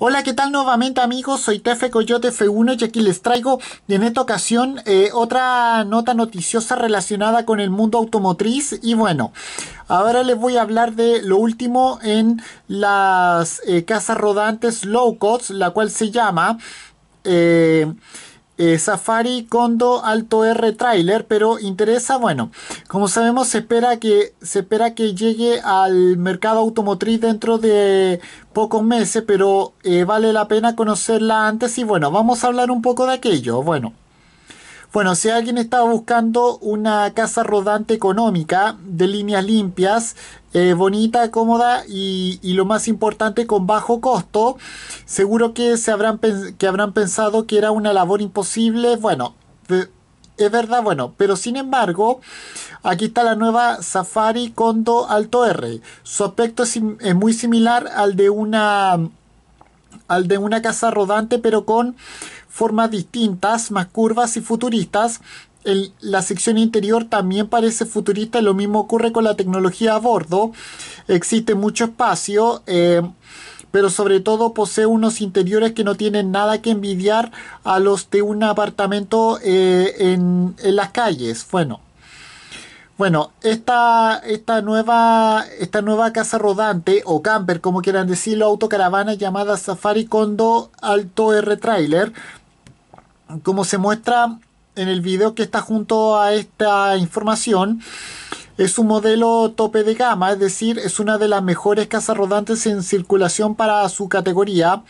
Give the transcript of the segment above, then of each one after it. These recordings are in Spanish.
Hola, ¿qué tal nuevamente amigos? Soy Tefe Coyote F1 y aquí les traigo en esta ocasión eh, otra nota noticiosa relacionada con el mundo automotriz y bueno, ahora les voy a hablar de lo último en las eh, casas rodantes low cost, la cual se llama... Eh, eh, Safari Condo Alto R Trailer, pero interesa, bueno, como sabemos se espera que se espera que llegue al mercado automotriz dentro de pocos meses, pero eh, vale la pena conocerla antes y bueno, vamos a hablar un poco de aquello. Bueno, bueno, si alguien estaba buscando una casa rodante económica, de líneas limpias, eh, bonita, cómoda y, lo más importante, con bajo costo, seguro que, se habrán, que habrán pensado que era una labor imposible. Bueno, es verdad, bueno, pero sin embargo, aquí está la nueva Safari Condo Alto R. Su aspecto es muy similar al de una al de una casa rodante pero con formas distintas, más curvas y futuristas. la sección interior también parece futurista lo mismo ocurre con la tecnología a bordo. Existe mucho espacio. Eh, pero sobre todo posee unos interiores que no tienen nada que envidiar a los de un apartamento eh, en, en las calles. Bueno, bueno, esta, nueva, esta nueva casa rodante o camper, como quieran decirlo, autocaravana llamada Safari Condo Alto R Trailer, como se muestra en el video que está junto a esta información, es un modelo tope de gama, es decir, es una de las mejores casas rodantes en circulación para su categoría.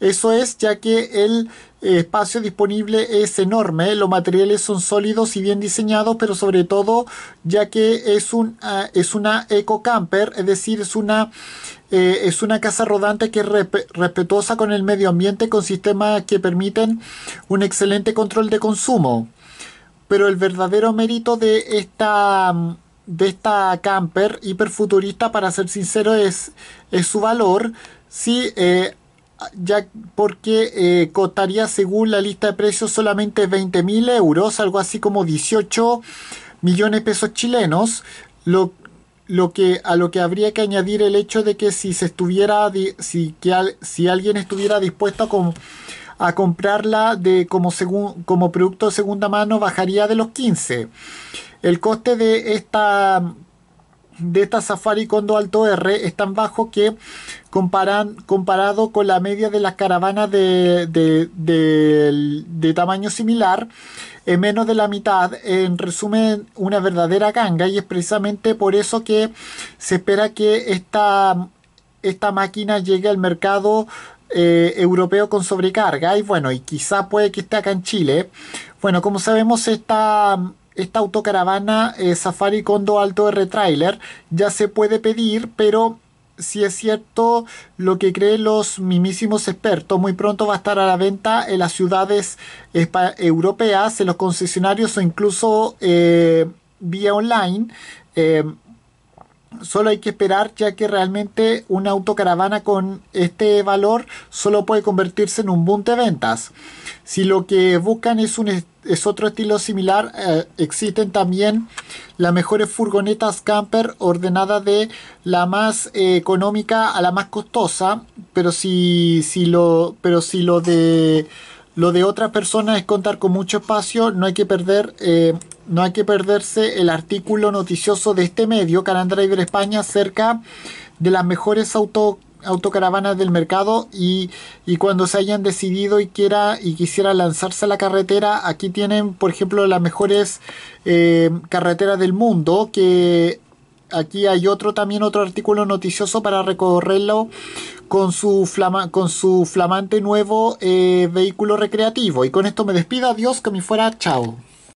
Eso es, ya que el espacio disponible es enorme, los materiales son sólidos y bien diseñados, pero sobre todo ya que es, ah, es una eco camper, es decir, es una, eh, es una casa rodante que es respetuosa con el medio ambiente, con sistemas que permiten un excelente control de consumo. Pero el verdadero mérito de esta de esta camper hiperfuturista, para ser sincero, es, es su valor. ...si... Eh, ya porque eh, costaría según la lista de precios solamente mil euros, algo así como 18 millones de pesos chilenos, lo, lo que, a lo que habría que añadir el hecho de que si se estuviera si, que si alguien estuviera dispuesto a, comprarla de como, según como producto de segunda mano bajaría de los 15. El coste de esta de esta Safari Condo Alto R es tan bajo que comparan, comparado con la media de las caravanas de, de, de, tamaño similar, es menos de la mitad, en resumen, una verdadera ganga y es precisamente por eso que se espera que esta, esta máquina llegue al mercado eh, europeo con sobrecarga y bueno, y quizá puede que esté acá en Chile. Bueno, como sabemos, esta esta autocaravana eh, Safari Condo Alto R Trailer ya se puede pedir, pero si es cierto lo que creen los mimísimos expertos, muy pronto va a estar a la venta en las ciudades europeas, en los concesionarios o incluso eh, vía online. Eh, solo hay que esperar ya que realmente una autocaravana con este valor solo puede convertirse en un boom de ventas. Si lo que buscan es, un, es otro estilo similar, eh, existen también las mejores furgonetas camper ordenadas de la más eh, económica a la más costosa, pero si, lo, pero si lo de... Lo de otras personas es contar con mucho espacio, no hay que perder eh, no hay que perderse el artículo noticioso de este medio, Caran Driver España, acerca de las mejores auto, autocaravanas del mercado y, cuando se hayan decidido y quiera y quisiera lanzarse a la carretera, aquí tienen, por ejemplo, las mejores eh, carreteras del mundo, que aquí hay otro también otro artículo noticioso para recorrerlo con su, con su flamante nuevo eh, vehículo recreativo. Y con esto me despido, adiós, que me fuera, chao.